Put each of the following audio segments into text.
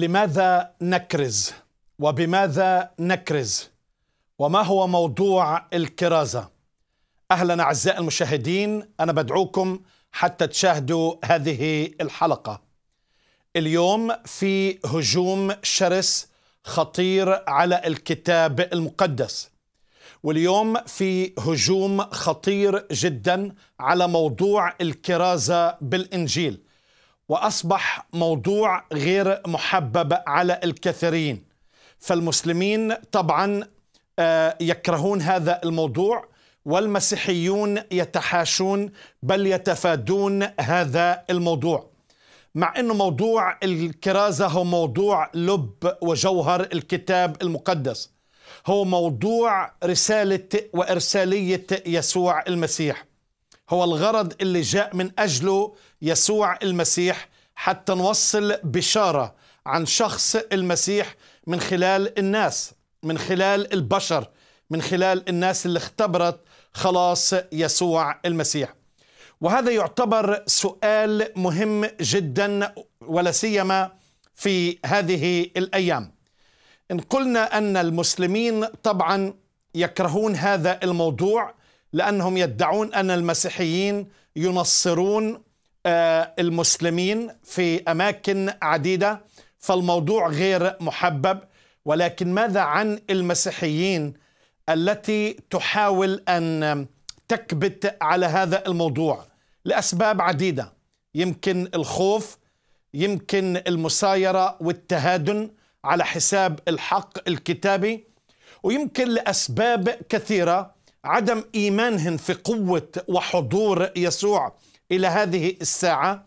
لماذا نكرز وبماذا نكرز وما هو موضوع الكرازه اهلا اعزائي المشاهدين انا بدعوكم حتى تشاهدوا هذه الحلقه اليوم في هجوم شرس خطير على الكتاب المقدس واليوم في هجوم خطير جدا على موضوع الكرازه بالانجيل واصبح موضوع غير محبب على الكثيرين فالمسلمين طبعا آه، يكرهون هذا الموضوع والمسيحيون يتحاشون بل يتفادون هذا الموضوع مع انه موضوع الكرازه هو موضوع لب وجوهر الكتاب المقدس هو موضوع رساله وارساليه يسوع المسيح هو الغرض اللي جاء من اجله يسوع المسيح حتى نوصل بشاره عن شخص المسيح من خلال الناس من خلال البشر من خلال الناس اللي اختبرت خلاص يسوع المسيح وهذا يعتبر سؤال مهم جدا ولا سيما في هذه الايام ان قلنا ان المسلمين طبعا يكرهون هذا الموضوع لانهم يدعون ان المسيحيين ينصرون آه، المسلمين في اماكن عديده فالموضوع غير محبب ولكن ماذا عن المسيحيين التي تحاول ان تكبت على هذا الموضوع لاسباب عديده يمكن الخوف يمكن المسايره والتهادن على حساب الحق الكتابي ويمكن لاسباب كثيره عدم ايمانهم في قوه وحضور يسوع إلى هذه الساعة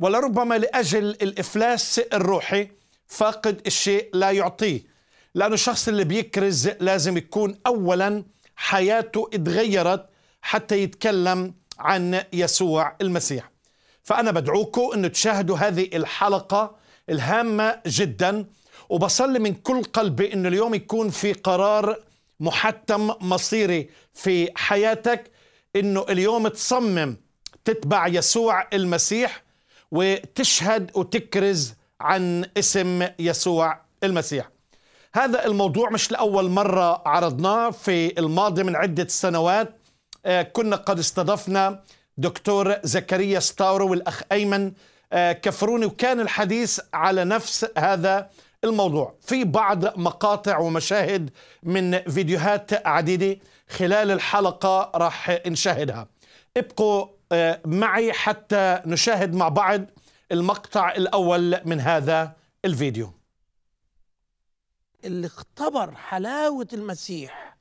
ولربما لأجل الإفلاس الروحي فاقد الشيء لا يعطيه لأنه الشخص اللي بيكرز لازم يكون أولا حياته اتغيرت حتى يتكلم عن يسوع المسيح فأنا بدعوكم أن تشاهدوا هذه الحلقة الهامة جدا وبصلي من كل قلبي أن اليوم يكون في قرار محتم مصيري في حياتك أنه اليوم تصمم تتبع يسوع المسيح وتشهد وتكرز عن اسم يسوع المسيح هذا الموضوع مش لأول مرة عرضناه في الماضي من عدة سنوات آه، كنا قد استضفنا دكتور زكريا ستاورو والأخ أيمن آه، كفروني وكان الحديث على نفس هذا الموضوع في بعض مقاطع ومشاهد من فيديوهات عديدة خلال الحلقة راح نشاهدها ابقوا آه، معي حتى نشاهد مع بعض المقطع الأول من هذا الفيديو اللي اختبر حلاوة المسيح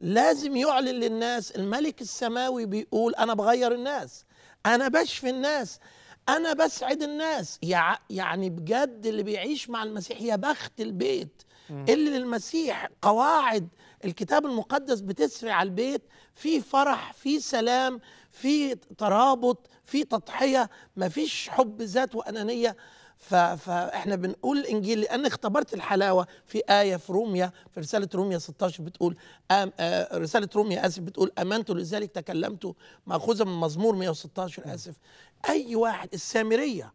لازم يعلن للناس الملك السماوي بيقول أنا بغير الناس أنا بشفي الناس أنا بسعد الناس يعني بجد اللي بيعيش مع المسيح يا بخت البيت اللي للمسيح قواعد الكتاب المقدس بتسري على البيت في فرح في سلام في ترابط في تضحيه مفيش حب ذات وانانيه فاحنا بنقول الانجيل لان اختبرت الحلاوه في ايه في روميا في رساله روميا 16 بتقول آم آه رساله روميا اسف بتقول امنت لذلك تكلمت ماخوذه من مزمور 116 اسف اي واحد السامريه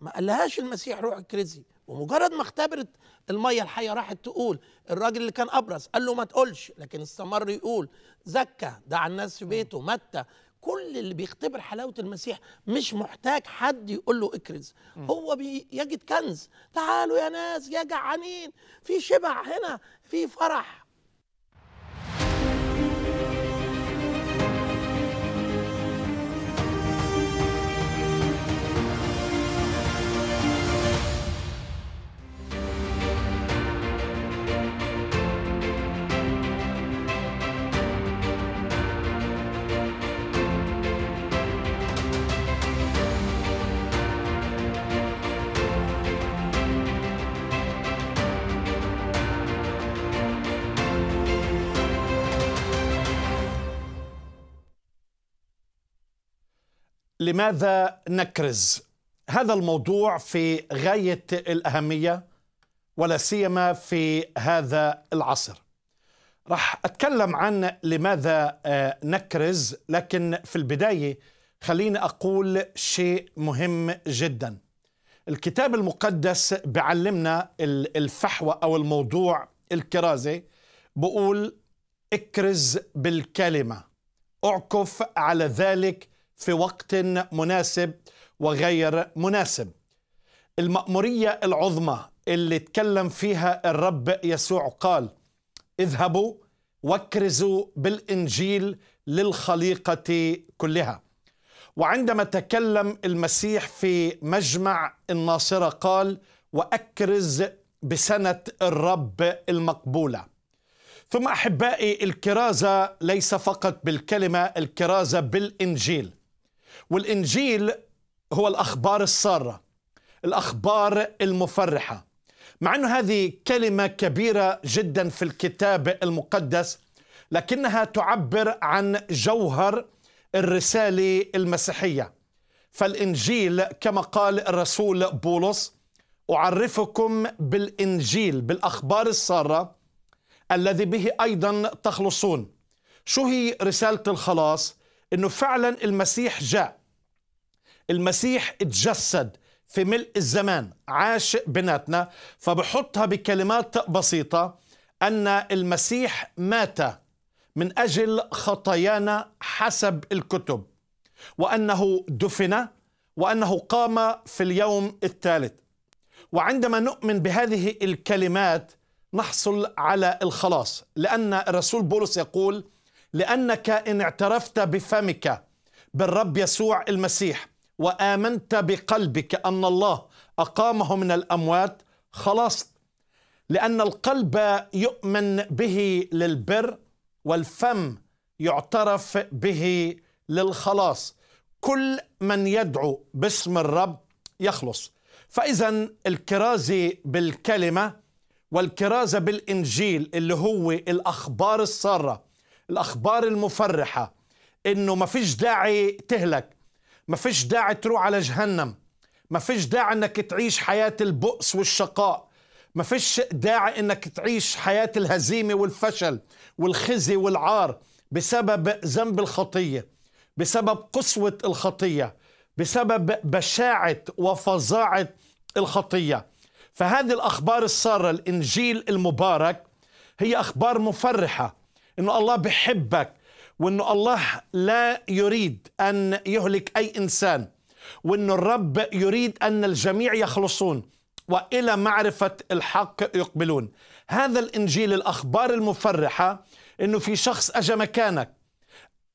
ما قالهاش المسيح روح الكريزي ومجرد ما اختبرت الميه الحيه راحت تقول الراجل اللي كان ابرز قال له ما تقولش لكن استمر يقول زكى دع الناس في بيته متى كل اللي بيختبر حلاوه المسيح مش محتاج حد يقول له اكرز هو بيجد كنز تعالوا يا ناس يا جعانين في شبع هنا في فرح لماذا نكرز هذا الموضوع في غايه الاهميه ولا سيما في هذا العصر راح اتكلم عن لماذا آه، نكرز لكن في البدايه خليني اقول شيء مهم جدا الكتاب المقدس بعلمنا الفحوى او الموضوع الكرازه بقول اكرز بالكلمه اعكف على ذلك في وقت مناسب وغير مناسب المأمورية العظمى اللي تكلم فيها الرب يسوع قال اذهبوا واكرزوا بالإنجيل للخليقة كلها وعندما تكلم المسيح في مجمع الناصرة قال وأكرز بسنة الرب المقبولة ثم أحبائي الكرازة ليس فقط بالكلمة الكرازة بالإنجيل والإنجيل هو الأخبار السارة الأخبار المفرحة مع أن هذه كلمة كبيرة جدا في الكتاب المقدس لكنها تعبر عن جوهر الرسالة المسيحية فالإنجيل كما قال الرسول بولس أعرفكم بالإنجيل بالأخبار السارة الذي به أيضا تخلصون شو هي رسالة الخلاص؟ أنه فعلا المسيح جاء المسيح اتجسد في ملء الزمان عاش بيناتنا فبحطها بكلمات بسيطة أن المسيح مات من أجل خطايانا حسب الكتب وأنه دفن وأنه قام في اليوم الثالث وعندما نؤمن بهذه الكلمات نحصل على الخلاص لأن الرسول بولس يقول لأنك إن اعترفت بفمك بالرب يسوع المسيح وامنت بقلبك ان الله اقامه من الاموات خلصت لان القلب يؤمن به للبر والفم يعترف به للخلاص كل من يدعو باسم الرب يخلص فاذا الكرازه بالكلمه والكرازه بالانجيل اللي هو الاخبار الساره الاخبار المفرحه انه ما فيش داعي تهلك ما فيش داعي تروح على جهنم ما فيش داعي انك تعيش حياة البؤس والشقاء ما فيش داعي انك تعيش حياة الهزيمة والفشل والخزي والعار بسبب ذنب الخطية بسبب قسوة الخطية بسبب بشاعة وفظاعة الخطية فهذه الأخبار السارة الإنجيل المبارك هي أخبار مفرحة إنه الله بحبك وانه الله لا يريد ان يهلك اي انسان وان الرب يريد ان الجميع يخلصون والى معرفه الحق يقبلون هذا الانجيل الاخبار المفرحه انه في شخص اجى مكانك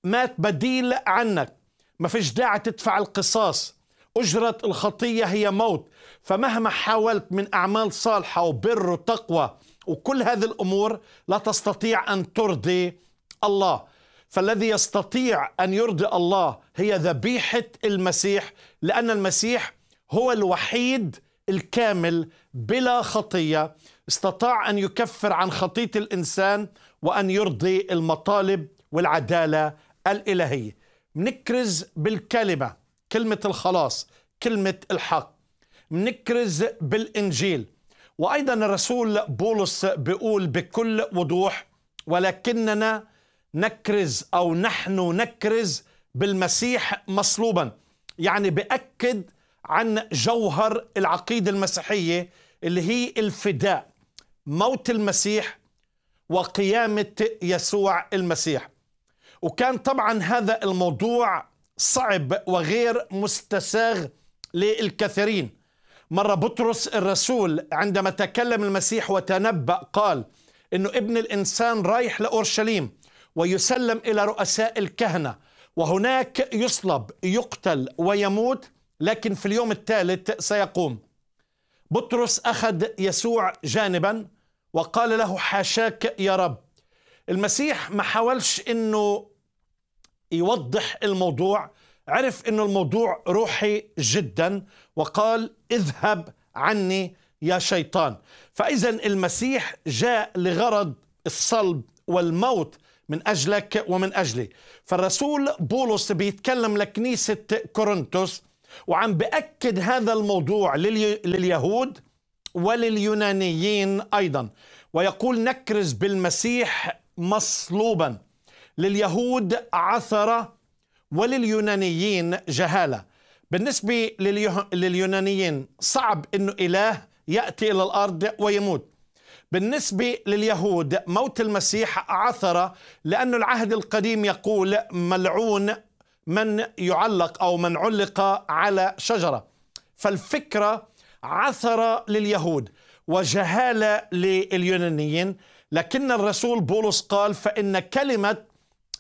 مات بديل عنك ما فيش داعي تدفع القصاص أجرة الخطية هي موت فمهما حاولت من أعمال صالحة وبر وتقوى وكل هذه الأمور لا تستطيع أن ترضي الله فالذي يستطيع ان يرضي الله هي ذبيحه المسيح لان المسيح هو الوحيد الكامل بلا خطيه استطاع ان يكفر عن خطيه الانسان وان يرضي المطالب والعداله الالهيه منكرز بالكلمه كلمه الخلاص كلمه الحق منكرز بالانجيل وايضا الرسول بولس بيقول بكل وضوح ولكننا نكرز او نحن نكرز بالمسيح مصلوبا يعني باكد عن جوهر العقيده المسيحيه اللي هي الفداء موت المسيح وقيامه يسوع المسيح وكان طبعا هذا الموضوع صعب وغير مستساغ للكثيرين مره بطرس الرسول عندما تكلم المسيح وتنبا قال انه ابن الانسان رايح لاورشليم ويسلم الى رؤساء الكهنه وهناك يصلب يقتل ويموت لكن في اليوم الثالث سيقوم بطرس اخذ يسوع جانبا وقال له حاشاك يا رب المسيح ما حاولش انه يوضح الموضوع عرف انه الموضوع روحي جدا وقال اذهب عني يا شيطان فاذا المسيح جاء لغرض الصلب والموت من أجلك ومن أجلي فالرسول بولس بيتكلم لكنيسة كورنثوس وعم بأكد هذا الموضوع لليهود ولليونانيين أيضا ويقول نكرز بالمسيح مصلوبا لليهود عثرة ولليونانيين جهالة بالنسبة لليونانيين صعب أنه إله يأتي إلى الأرض ويموت بالنسبة لليهود موت المسيح عثر لأن العهد القديم يقول ملعون من يعلق أو من علق على شجرة فالفكرة عثر لليهود وجهالة لليونانيين لكن الرسول بولس قال فإن كلمة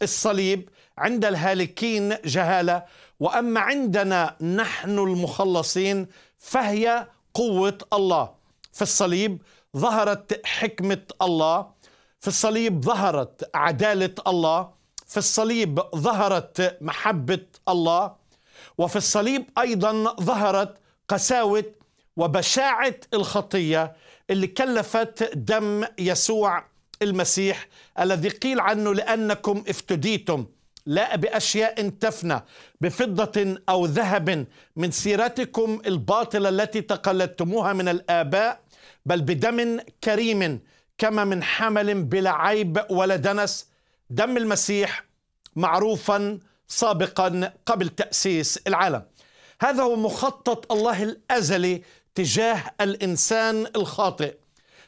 الصليب عند الهالكين جهالة وأما عندنا نحن المخلصين فهي قوة الله في الصليب ظهرت حكمة الله في الصليب ظهرت عدالة الله في الصليب ظهرت محبة الله وفي الصليب أيضا ظهرت قساوة وبشاعة الخطية اللي كلفت دم يسوع المسيح الذي قيل عنه لأنكم افتديتم لا بأشياء تفنى بفضة أو ذهب من سيرتكم الباطلة التي تقلدتموها من الآباء بل بدم كريم كما من حمل بلا عيب ولا دنس دم المسيح معروفا سابقا قبل تأسيس العالم هذا هو مخطط الله الأزلي تجاه الإنسان الخاطئ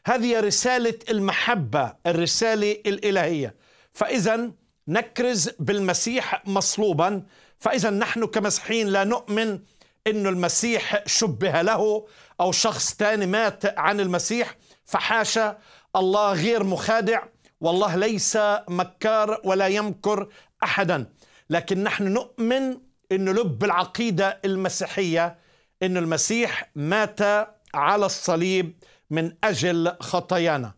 هذه رسالة المحبة الرسالة الإلهية فإذا نكرز بالمسيح مصلوبا فإذا نحن كمسيحيين لا نؤمن أن المسيح شبه له أو شخص تاني مات عن المسيح فحاشا الله غير مخادع والله ليس مكار ولا يمكر أحدا لكن نحن نؤمن أن لب العقيدة المسيحية أن المسيح مات على الصليب من أجل خطايانا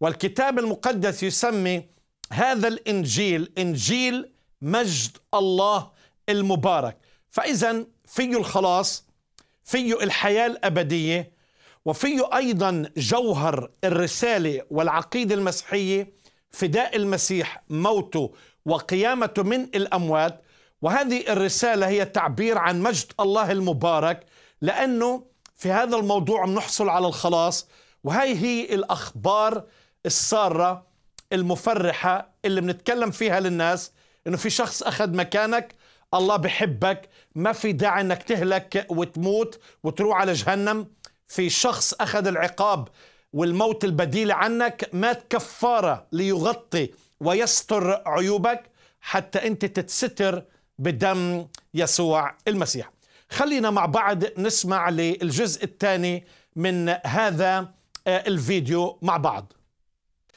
والكتاب المقدس يسمي هذا الإنجيل إنجيل مجد الله المبارك فإذا في الخلاص فيه الحياة الأبدية وفيه أيضا جوهر الرسالة والعقيدة المسيحية فداء المسيح موته وقيامته من الأموات وهذه الرسالة هي تعبير عن مجد الله المبارك لأنه في هذا الموضوع بنحصل على الخلاص وهي هي الأخبار السارة المفرحة اللي بنتكلم فيها للناس إنه في شخص أخذ مكانك الله بحبك ما في داعي انك تهلك وتموت وتروح على جهنم في شخص اخذ العقاب والموت البديل عنك مات كفاره ليغطي ويستر عيوبك حتى انت تتستر بدم يسوع المسيح. خلينا مع بعض نسمع للجزء الثاني من هذا آه، الفيديو مع بعض.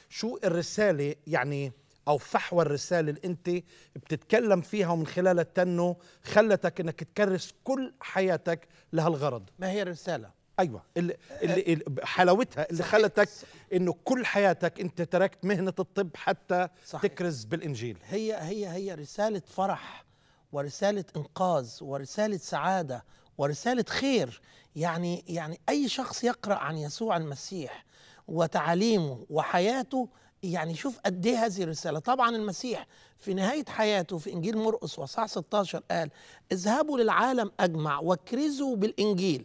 شو الرساله يعني او فحوى الرساله اللي انت بتتكلم فيها ومن خلالها تنو خلتك انك تكرس كل حياتك لهالغرض ما هي الرساله ايوه اللي, اللي حلاوتها اللي خلتك انه كل حياتك انت تركت مهنه الطب حتى صحيح. تكرز بالانجيل هي هي هي رساله فرح ورساله انقاذ ورساله سعاده ورساله خير يعني يعني اي شخص يقرا عن يسوع المسيح وتعاليمه وحياته يعني شوف قد ايه هذه الرساله طبعا المسيح في نهايه حياته في انجيل مرقس وصح 16 قال اذهبوا للعالم اجمع وكرزوا بالانجيل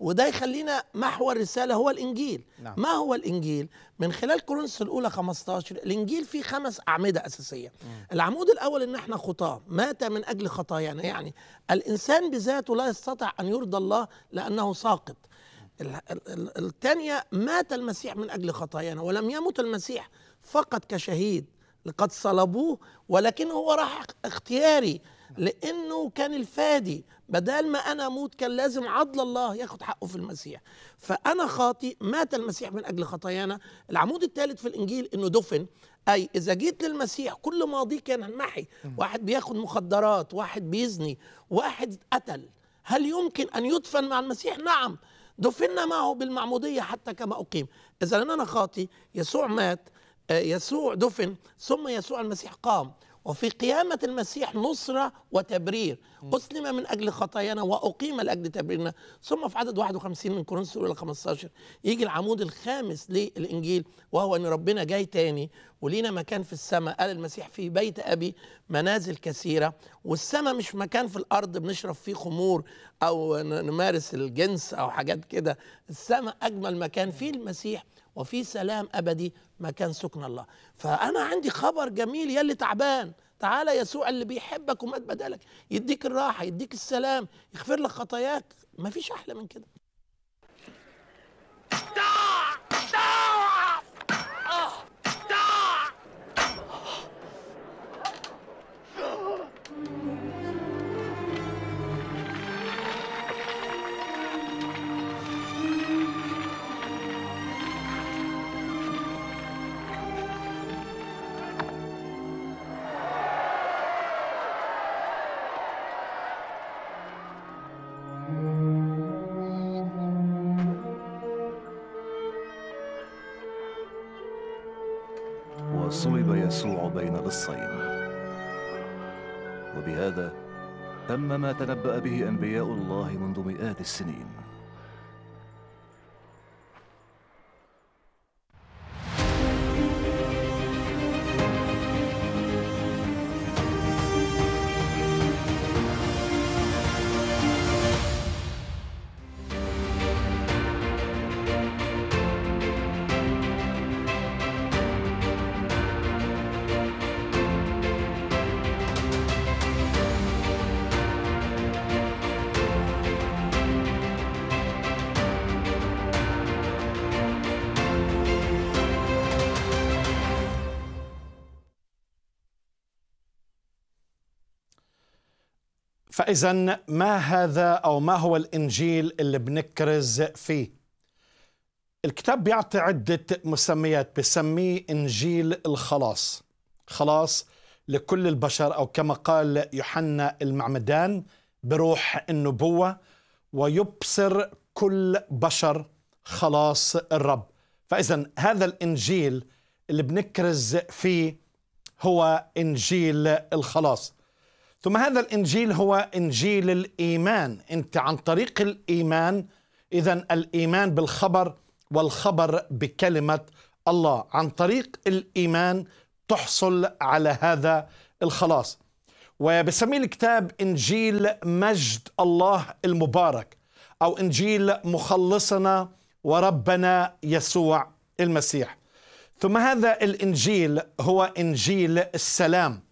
وده يخلينا محور الرساله هو الانجيل نعم. ما هو الانجيل من خلال كورنثوس الاولى 15 الانجيل فيه خمس اعمده اساسيه مم. العمود الاول ان احنا خطاه مات من اجل خطايانا يعني. يعني الانسان بذاته لا يستطيع ان يرضى الله لانه ساقط الثانيه مات المسيح من اجل خطايانا ولم يمت المسيح فقط كشهيد لقد صلبوه ولكن هو راح اختياري لانه كان الفادي بدل ما انا اموت كان لازم عدل الله ياخد حقه في المسيح فانا خاطي مات المسيح من اجل خطايانا العمود الثالث في الانجيل انه دفن اي اذا جيت للمسيح كل ماضيه كان محي واحد بياخد مخدرات واحد بيزني واحد قتل هل يمكن ان يدفن مع المسيح نعم دفنا معه بالمعموديه حتى كما اقيم اذا انا خاطي يسوع مات آه، يسوع دفن ثم يسوع المسيح قام وفي قيامة المسيح نصرة وتبرير أسلم من أجل خطايانا وأقيم لأجل تبريرنا ثم في عدد 51 من كورنثوس الأولى 15 يجي العمود الخامس للإنجيل وهو أن ربنا جاي تاني ولينا مكان في السماء قال المسيح في بيت أبي منازل كثيرة والسماء مش مكان في الأرض بنشرب فيه خمور أو نمارس الجنس أو حاجات كده السماء أجمل مكان فيه المسيح وفي سلام أبدي مكان سكن الله فأنا عندي خبر جميل يا اللي تعبان تعالى يسوع اللي بيحبك ومات بدالك يديك الراحة يديك السلام يغفر لك خطاياك مفيش أحلى من كده ما تنبأ به أنبياء الله منذ مئات السنين فإذا ما هذا أو ما هو الإنجيل اللي بنكرز فيه؟ الكتاب بيعطي عدة مسميات بسميه إنجيل الخلاص خلاص لكل البشر أو كما قال يوحنا المعمدان بروح النبوة ويبصر كل بشر خلاص الرب فإذا هذا الإنجيل اللي بنكرز فيه هو إنجيل الخلاص ثم هذا الانجيل هو انجيل الايمان انت عن طريق الايمان اذا الايمان بالخبر والخبر بكلمه الله عن طريق الايمان تحصل على هذا الخلاص وبسميه الكتاب انجيل مجد الله المبارك او انجيل مخلصنا وربنا يسوع المسيح ثم هذا الانجيل هو انجيل السلام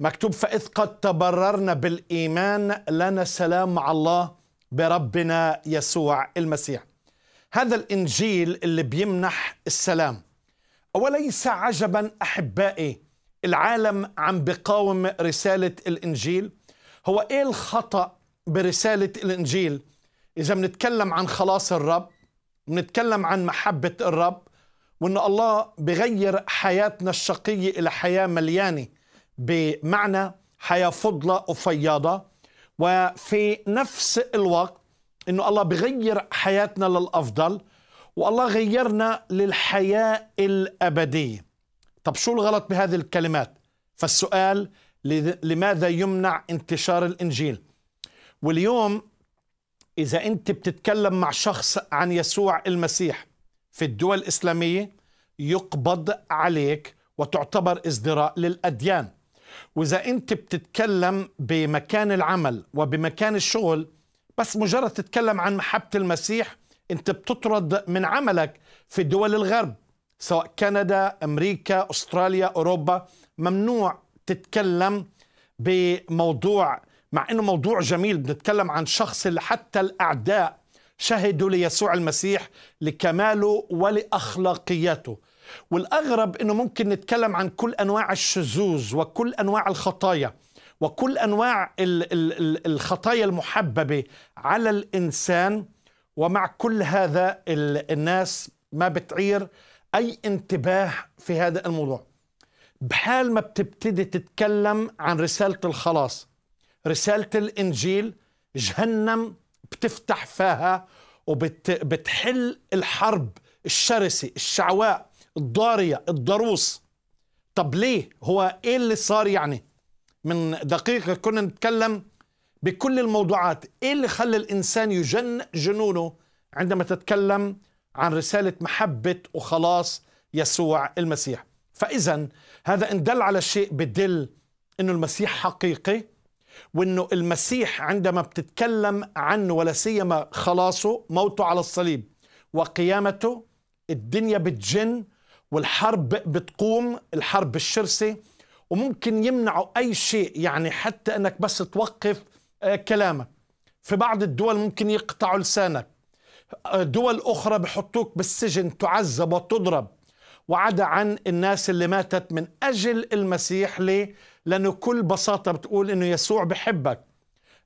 مكتوب فإذ قد تبررنا بالإيمان لنا سلام مع الله بربنا يسوع المسيح هذا الإنجيل اللي بيمنح السلام وليس عجبا أحبائي العالم عم بقاوم رسالة الإنجيل هو إيه الخطأ برسالة الإنجيل إذا بنتكلم عن خلاص الرب بنتكلم عن محبة الرب وإن الله بغير حياتنا الشقية إلى حياة مليانة بمعنى حياة فضلة وفياضة وفي نفس الوقت انه الله بغير حياتنا للافضل والله غيرنا للحياه الابديه طب شو الغلط بهذه الكلمات فالسؤال لماذا يمنع انتشار الانجيل واليوم اذا انت بتتكلم مع شخص عن يسوع المسيح في الدول الاسلاميه يقبض عليك وتعتبر ازدراء للاديان واذا انت بتتكلم بمكان العمل وبمكان الشغل بس مجرد تتكلم عن محبه المسيح انت بتطرد من عملك في دول الغرب سواء كندا امريكا استراليا اوروبا ممنوع تتكلم بموضوع مع انه موضوع جميل بنتكلم عن شخص اللي حتى الاعداء شهدوا ليسوع المسيح لكماله ولاخلاقياته والاغرب انه ممكن نتكلم عن كل انواع الشذوذ وكل انواع الخطايا وكل انواع الخطايا المحببه على الانسان ومع كل هذا الناس ما بتعير اي انتباه في هذا الموضوع بحال ما بتبتدي تتكلم عن رساله الخلاص رساله الانجيل جهنم بتفتح فاها وبتحل الحرب الشرسه الشعواء الضارية الضروس طب ليه هو ايه اللي صار يعني من دقيقة كنا نتكلم بكل الموضوعات ايه اللي خلى الانسان يجن جنونه عندما تتكلم عن رسالة محبة وخلاص يسوع المسيح فإذا هذا إن دل على شيء بدل أنه المسيح حقيقي وأنه المسيح عندما بتتكلم عنه ولا سيما خلاصه موته على الصليب وقيامته الدنيا بتجن والحرب بتقوم الحرب الشرسة وممكن يمنعوا أي شيء يعني حتى أنك بس توقف آه، كلامك في بعض الدول ممكن يقطعوا لسانك آه، دول أخرى بحطوك بالسجن تعذب وتضرب وعدا عن الناس اللي ماتت من أجل المسيح ليه؟ لأنه كل بساطة بتقول أنه يسوع بحبك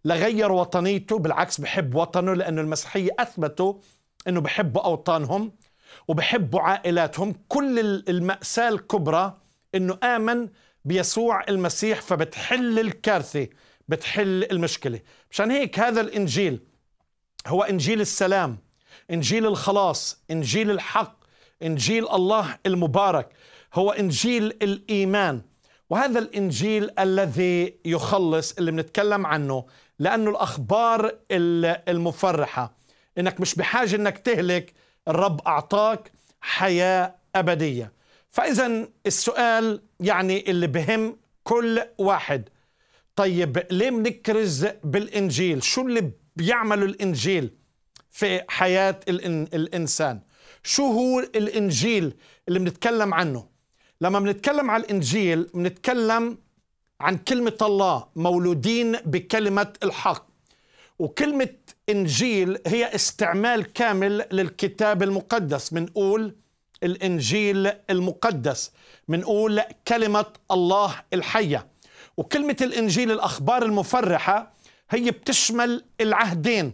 لغير وطنيته بالعكس بحب وطنه لأنه المسيحية أثبتوا أنه بحبوا أوطانهم وبحبوا عائلاتهم كل المأساة الكبرى أنه آمن بيسوع المسيح فبتحل الكارثة بتحل المشكلة مشان هيك هذا الإنجيل هو إنجيل السلام إنجيل الخلاص إنجيل الحق إنجيل الله المبارك هو إنجيل الإيمان وهذا الإنجيل الذي يخلص اللي بنتكلم عنه لأنه الأخبار المفرحة إنك مش بحاجة إنك تهلك الرب أعطاك حياة أبدية فإذا السؤال يعني اللي بهم كل واحد طيب ليه منكرز بالإنجيل شو اللي بيعمله الإنجيل في حياة الإن... الإنسان شو هو الإنجيل اللي بنتكلم عنه لما بنتكلم عن الإنجيل بنتكلم عن كلمة الله مولودين بكلمة الحق وكلمة إنجيل هي استعمال كامل للكتاب المقدس منقول الإنجيل المقدس منقول كلمة الله الحية وكلمة الإنجيل الأخبار المفرحة هي بتشمل العهدين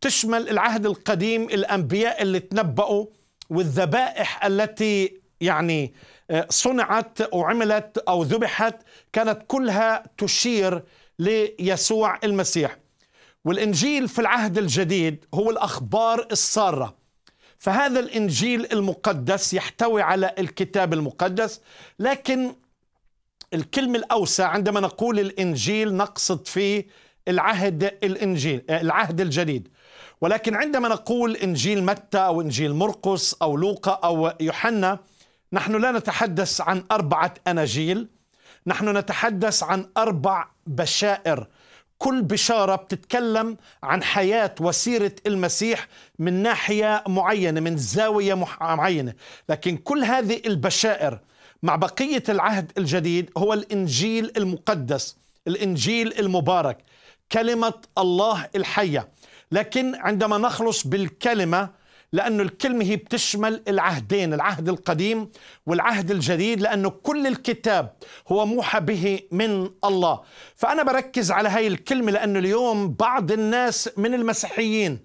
بتشمل العهد القديم الأنبياء اللي تنبأوا والذبائح التي يعني آه، صنعت وعملت أو ذبحت كانت كلها تشير ليسوع المسيح والإنجيل في العهد الجديد هو الأخبار السارة فهذا الإنجيل المقدس يحتوي على الكتاب المقدس لكن الكلمة الأوسع عندما نقول الإنجيل نقصد فيه العهد الإنجيل آه، العهد الجديد ولكن عندما نقول إنجيل متى أو إنجيل مرقس أو لوقا أو يوحنا نحن لا نتحدث عن أربعة أناجيل نحن نتحدث عن أربع بشائر كل بشارة بتتكلم عن حياة وسيرة المسيح من ناحية معينة من زاوية معينة لكن كل هذه البشائر مع بقية العهد الجديد هو الإنجيل المقدس الإنجيل المبارك كلمة الله الحية لكن عندما نخلص بالكلمة لأنه الكلمة هي بتشمل العهدين العهد القديم والعهد الجديد لأنه كل الكتاب هو موحى به من الله فأنا بركز على هاي الكلمة لأنه اليوم بعض الناس من المسيحيين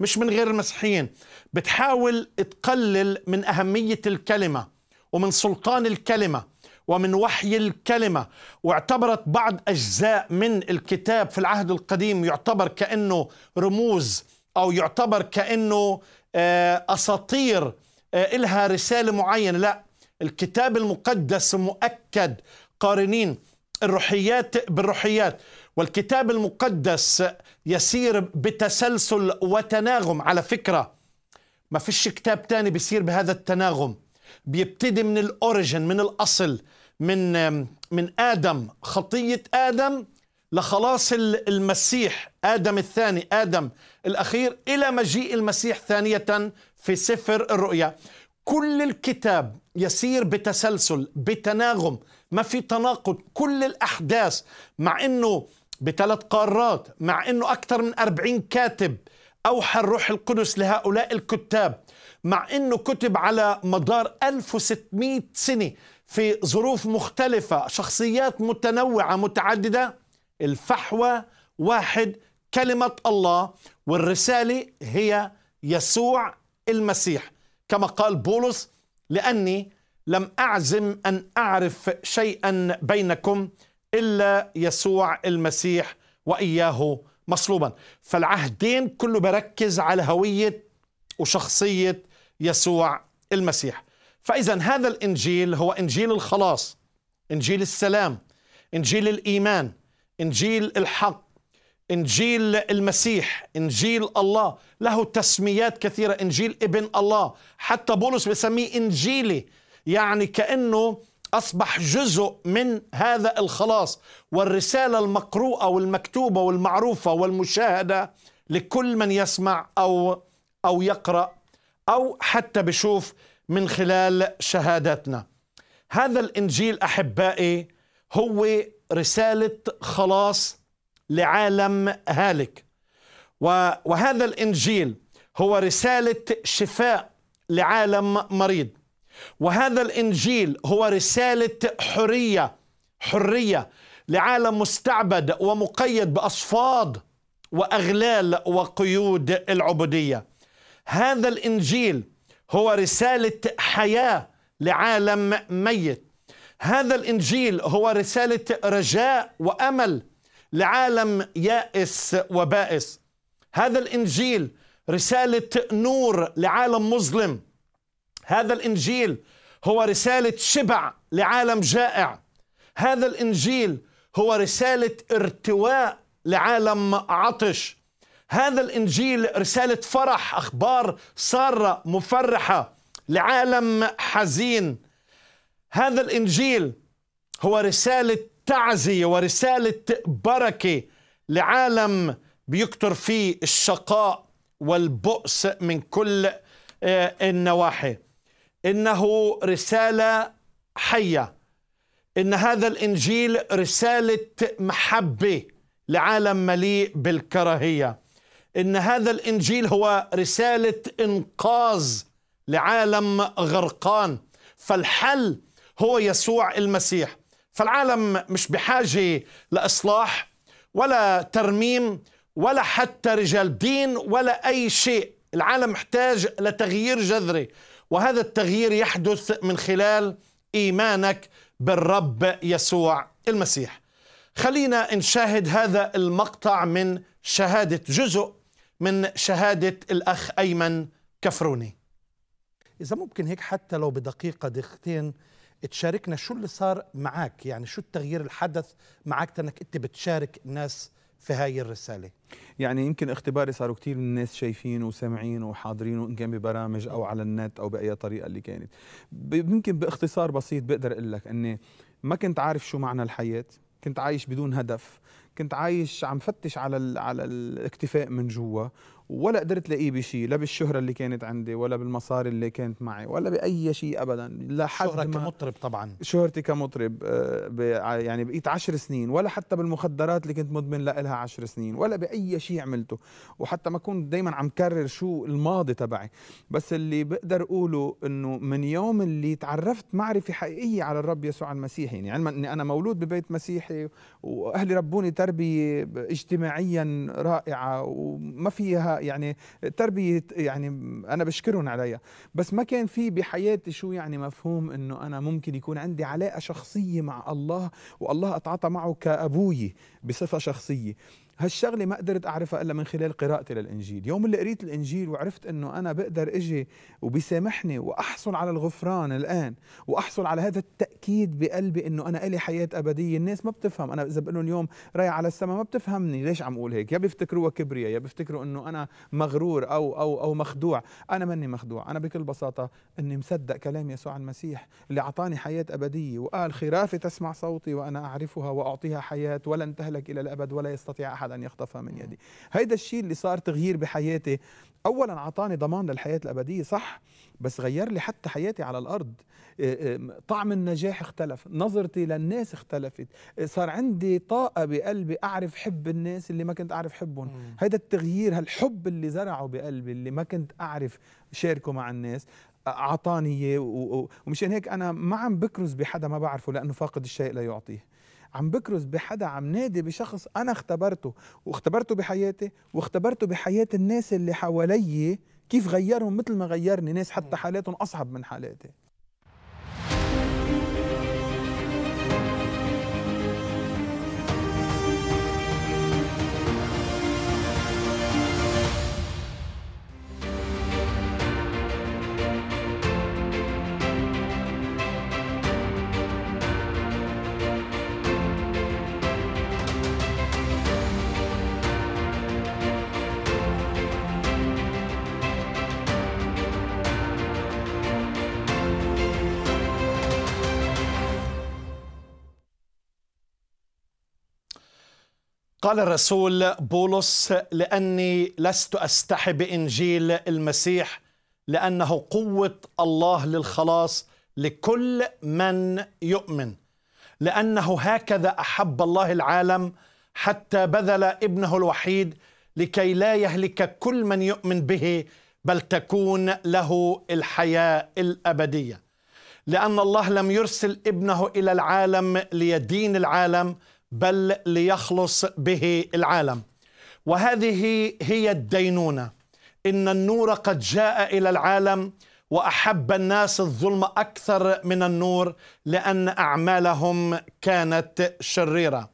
مش من غير المسيحيين بتحاول تقلل من أهمية الكلمة ومن سلطان الكلمه ومن وحي الكلمة واعتبرت بعض أجزاء من الكتاب في العهد القديم يعتبر كأنه رموز أو يعتبر كأنه آه، أساطير آه، إلها رسالة معينة لا الكتاب المقدس مؤكد قارنين الروحيات بالروحيات والكتاب المقدس يسير بتسلسل وتناغم على فكرة ما فيش كتاب تاني بيصير بهذا التناغم بيبتدي من الأوريجن من الأصل من من آدم خطية آدم لخلاص المسيح آدم الثاني آدم الأخير إلى مجيء المسيح ثانية في سفر الرؤيا كل الكتاب يسير بتسلسل بتناغم ما في تناقض كل الأحداث مع أنه بثلاث قارات مع أنه أكثر من أربعين كاتب أوحى الروح القدس لهؤلاء الكتاب مع أنه كتب على مدار 1600 سنة في ظروف مختلفة شخصيات متنوعة متعددة الفحوى واحد كلمة الله والرسالة هي يسوع المسيح كما قال بولس لأني لم أعزم أن أعرف شيئا بينكم إلا يسوع المسيح وإياه مصلوبا فالعهدين كله بركز على هوية وشخصية يسوع المسيح فإذا هذا الإنجيل هو إنجيل الخلاص إنجيل السلام إنجيل الإيمان انجيل الحق انجيل المسيح انجيل الله له تسميات كثيره انجيل ابن الله حتى بولس بسميه انجيلي يعني كانه اصبح جزء من هذا الخلاص والرساله المقروءه والمكتوبه والمعروفه والمشاهده لكل من يسمع او او يقرا او حتى بشوف من خلال شهاداتنا هذا الانجيل احبائي هو رساله خلاص لعالم هالك وهذا الانجيل هو رساله شفاء لعالم مريض وهذا الانجيل هو رساله حريه حريه لعالم مستعبد ومقيد باصفاد واغلال وقيود العبوديه هذا الانجيل هو رساله حياه لعالم ميت هذا الانجيل هو رساله رجاء وامل لعالم يائس وبائس هذا الانجيل رساله نور لعالم مظلم هذا الانجيل هو رساله شبع لعالم جائع هذا الانجيل هو رساله ارتواء لعالم عطش هذا الانجيل رساله فرح اخبار ساره مفرحه لعالم حزين هذا الانجيل هو رساله تعزيه ورساله بركه لعالم بيكتر فيه الشقاء والبؤس من كل آه، النواحي انه رساله حيه ان هذا الانجيل رساله محبه لعالم مليء بالكراهيه ان هذا الانجيل هو رساله انقاذ لعالم غرقان فالحل هو يسوع المسيح فالعالم مش بحاجة لإصلاح ولا ترميم ولا حتى رجال دين ولا أي شيء العالم محتاج لتغيير جذري وهذا التغيير يحدث من خلال إيمانك بالرب يسوع المسيح خلينا نشاهد هذا المقطع من شهادة جزء من شهادة الأخ أيمن كفروني إذا ممكن هيك حتى لو بدقيقة دقيقتين تشاركنا شو اللي صار معك يعني شو التغيير الحدث معك انك انت بتشارك الناس في هاي الرسالة يعني يمكن اختباري صاروا كثير من الناس شايفين وسامعين وحاضرين وان كان ببرامج او على النت او باي طريقه اللي كانت يمكن باختصار بسيط بقدر اقول لك اني ما كنت عارف شو معنى الحياه كنت عايش بدون هدف كنت عايش عم فتش على على الاكتفاء من جوا ولا قدرت لاقيه بشيء لا بالشهره اللي كانت عندي ولا بالمصاري اللي كانت معي ولا باي شيء ابدا لا حد شهرتك كمطرب طبعا شهرتي كمطرب آه، يعني بقيت عشر سنين ولا حتى بالمخدرات اللي كنت مدمن لها عشر سنين ولا باي شيء عملته وحتى ما كنت دائما عم كرر شو الماضي تبعي بس اللي بقدر اقوله انه من يوم اللي تعرفت معرفه حقيقيه على الرب يسوع المسيح يعني علما اني انا مولود ببيت مسيحي واهلي ربوني تربيه اجتماعيا رائعه وما فيها يعني تربيه يعني انا بشكرهم عليها بس ما كان في بحياتي شو يعني مفهوم انه انا ممكن يكون عندي علاقه شخصيه مع الله والله اتعاطى معه كابوي بصفه شخصيه هالشغله ما قدرت اعرفها الا من خلال قراءتي للانجيل يوم اللي قريت الانجيل وعرفت انه انا بقدر اجي وبيسامحني واحصل على الغفران الان واحصل على هذا التاكيد بقلبي انه انا الي حياه ابديه الناس ما بتفهم انا اذا بقول لهم اليوم رايح على السماء ما بتفهمني ليش عم اقول هيك يا بيفتكروها كبرياء يا بيفتكروا انه انا مغرور او او او مخدوع انا ماني مخدوع انا بكل بساطه اني مصدق كلام يسوع المسيح اللي اعطاني حياه ابديه وقال خرافه تسمع صوتي وانا اعرفها واعطيها حياه ولن تهلك الى الابد ولا يستطيع احد أحد أن يخطفها من يدي هيدا الشيء اللي صار تغيير بحياتي أولا أعطاني ضمان للحياة الأبدية صح بس غير لي حتى حياتي على الأرض آه، طعم النجاح اختلف نظرتي للناس اختلفت آه، صار عندي طاقة بقلبي أعرف حب الناس اللي ما كنت أعرف حبهم هيدا التغيير هالحب اللي زرعه بقلبي اللي ما كنت أعرف شاركه مع الناس آه، اعطاني اياه ومشان هيك انا ما عم بكرز بحدا ما بعرفه لانه فاقد الشيء لا يعطيه عم بكرز بحدا عم نادي بشخص انا اختبرته واختبرته بحياتي واختبرته بحياه الناس اللي حوالي كيف غيرهم مثل ما غيرني ناس حتى حالاتهم اصعب من حالاتي قال الرسول بولس لاني لست استحي بانجيل المسيح لانه قوه الله للخلاص لكل من يؤمن لانه هكذا احب الله العالم حتى بذل ابنه الوحيد لكي لا يهلك كل من يؤمن به بل تكون له الحياه الابديه لان الله لم يرسل ابنه الى العالم ليدين العالم بل ليخلص به العالم وهذه هي الدينونه ان النور قد جاء الى العالم واحب الناس الظلم اكثر من النور لان اعمالهم كانت شريره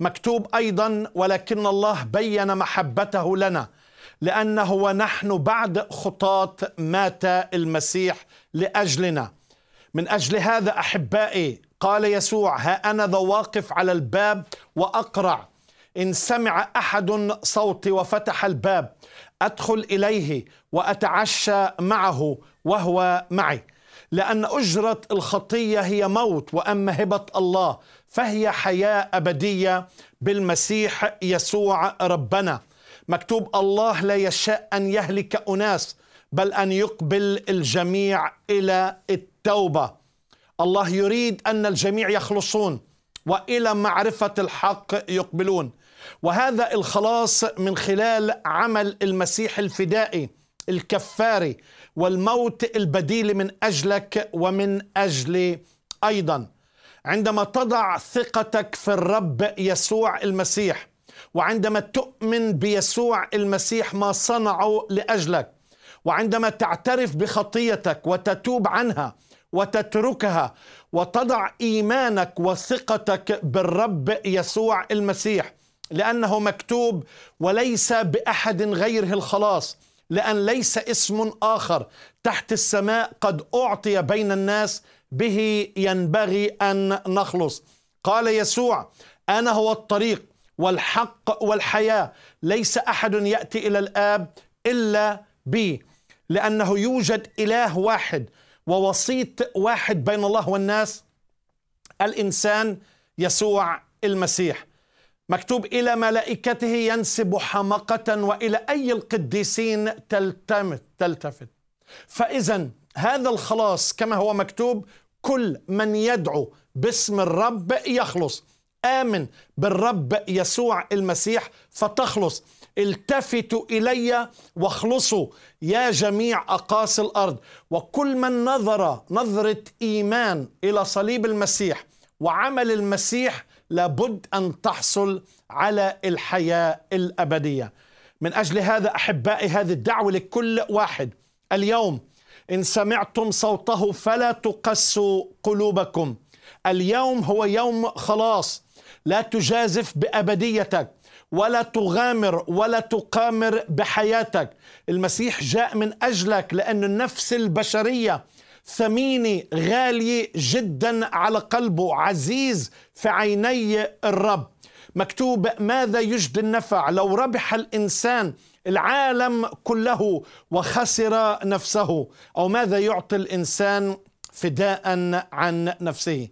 مكتوب ايضا ولكن الله بين محبته لنا لانه ونحن بعد خطاه مات المسيح لاجلنا من اجل هذا احبائي قال يسوع ها أنا ذا واقف على الباب وأقرع إن سمع أحد صوتي وفتح الباب أدخل إليه وأتعشى معه وهو معي لأن أجرة الخطية هي موت وأما هبة الله فهي حياة أبدية بالمسيح يسوع ربنا مكتوب الله لا يشاء أن يهلك أناس بل أن يقبل الجميع إلى التوبة الله يريد أن الجميع يخلصون وإلى معرفة الحق يقبلون وهذا الخلاص من خلال عمل المسيح الفدائي الكفاري والموت البديل من أجلك ومن أجلي أيضا عندما تضع ثقتك في الرب يسوع المسيح وعندما تؤمن بيسوع المسيح ما صنعه لأجلك وعندما تعترف بخطيتك وتتوب عنها وتتركها وتضع ايمانك وثقتك بالرب يسوع المسيح لانه مكتوب وليس باحد غيره الخلاص لان ليس اسم اخر تحت السماء قد اعطي بين الناس به ينبغي ان نخلص قال يسوع انا هو الطريق والحق والحياه ليس احد ياتي الى الاب الا بي لانه يوجد اله واحد ووسيط واحد بين الله والناس الانسان يسوع المسيح مكتوب الى ملائكته ينسب حمقه والى اي القديسين تلتفت فاذا هذا الخلاص كما هو مكتوب كل من يدعو باسم الرب يخلص امن بالرب يسوع المسيح فتخلص التفتوا الي واخلصوا يا جميع اقاصي الارض وكل من نظر نظره ايمان الى صليب المسيح وعمل المسيح لابد ان تحصل على الحياه الابديه من اجل هذا احبائي هذه الدعوه لكل واحد اليوم ان سمعتم صوته فلا تقسوا قلوبكم اليوم هو يوم خلاص لا تجازف بابديتك ولا تغامر ولا تقامر بحياتك المسيح جاء من أجلك لأن النفس البشرية ثمينة غالية جدا على قلبه عزيز في عيني الرب مكتوب ماذا يجدي النفع لو ربح الإنسان العالم كله وخسر نفسه أو ماذا يعطي الإنسان فداء عن نفسه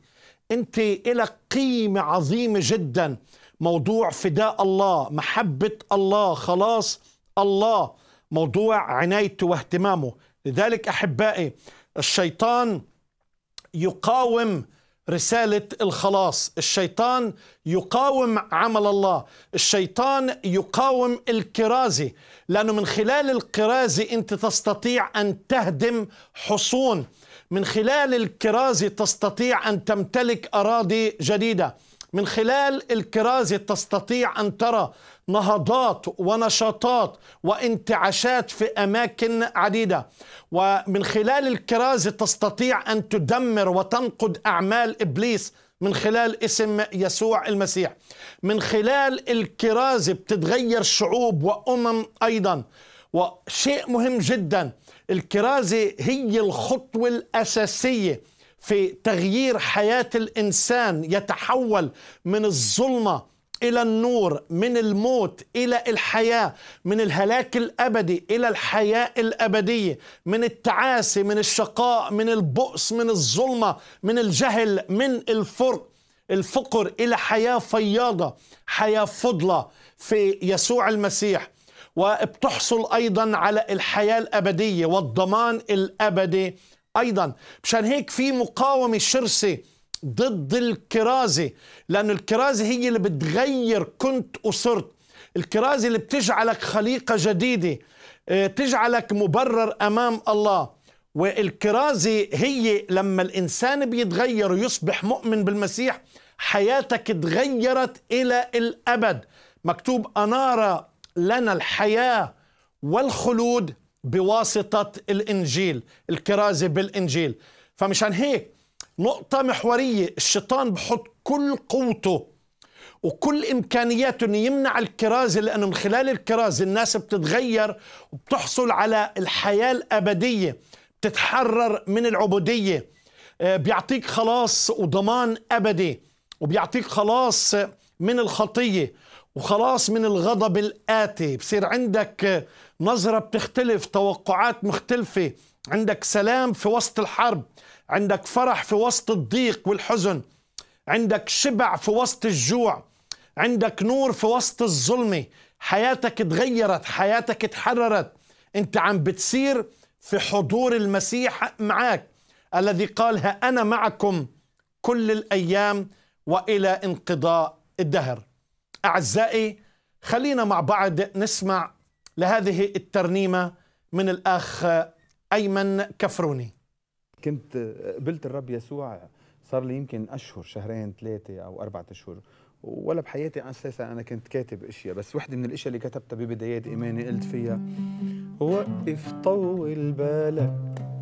أنت لك قيمة عظيمة جداً موضوع فداء الله محبة الله خلاص الله موضوع عنايته واهتمامه لذلك أحبائي الشيطان يقاوم رسالة الخلاص الشيطان يقاوم عمل الله الشيطان يقاوم الكرازة لأنه من خلال الكرازة أنت تستطيع أن تهدم حصون من خلال الكرازة تستطيع أن تمتلك أراضي جديدة من خلال الكراز تستطيع أن ترى نهضات ونشاطات وانتعاشات في أماكن عديدة ومن خلال الكراز تستطيع أن تدمر وتنقد أعمال إبليس من خلال اسم يسوع المسيح من خلال الكراز بتتغير شعوب وأمم أيضا وشيء مهم جدا الكرازة هي الخطوة الأساسية في تغيير حياه الانسان يتحول من الظلمه الى النور من الموت الى الحياه من الهلاك الابدي الى الحياه الابديه من التعاسه من الشقاء من البؤس من الظلمه من الجهل من الفرق الفقر الى حياه فياضه حياه فضله في يسوع المسيح وبتحصل ايضا على الحياه الابديه والضمان الابدي أيضا مشان هيك في مقاومة شرسة ضد الكرازة لأن الكرازة هي اللي بتغير كنت وصرت الكرازة اللي بتجعلك خليقة جديدة آه، تجعلك مبرر أمام الله والكرازة هي لما الإنسان بيتغير ويصبح مؤمن بالمسيح حياتك تغيرت إلى الأبد مكتوب أنار لنا الحياة والخلود بواسطة الإنجيل الكرازة بالإنجيل فمشان هيك نقطة محورية الشيطان بحط كل قوته وكل إمكانياته أنه يمنع الكرازة لأنه من خلال الكرازة الناس بتتغير وبتحصل على الحياة الأبدية بتتحرر من العبودية آه، بيعطيك خلاص وضمان أبدي وبيعطيك خلاص من الخطية وخلاص من الغضب الآتي بصير عندك نظرة بتختلف توقعات مختلفة عندك سلام في وسط الحرب عندك فرح في وسط الضيق والحزن عندك شبع في وسط الجوع عندك نور في وسط الظلمة حياتك تغيرت حياتك تحررت انت عم بتصير في حضور المسيح معك الذي قال ها أنا معكم كل الأيام وإلى انقضاء الدهر أعزائي خلينا مع بعض نسمع لهذه الترنيمة من الأخ أيمن كفروني كنت قبلت الرب يسوع صار لي يمكن أشهر شهرين ثلاثة أو أربعة أشهر ولا بحياتي اساسا انا كنت كاتب اشياء بس وحده من الاشياء اللي كتبتها ببدايات ايماني قلت فيها وقف طول بالك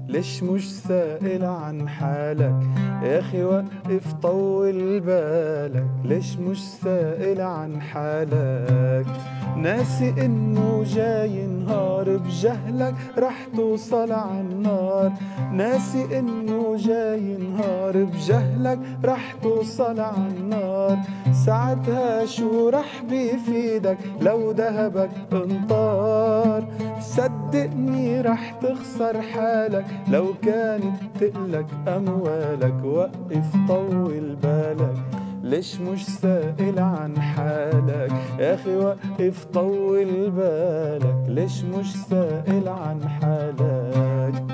ليش مش سائل عن حالك يا اخي وقف طول بالك ليش مش سائل عن حالك ناسي انه جاي نهار بجهلك رح توصل عالنار ناسي انه جاي نهار بجهلك رح توصل عالنار ساعتها شو رح بيفيدك لو ذهبك انطار صدقني رح تخسر حالك لو كانت تقلك اموالك وقف طول بالك ليش مش سائل عن حالك يا اخي وقف طول بالك ليش مش سائل عن حالك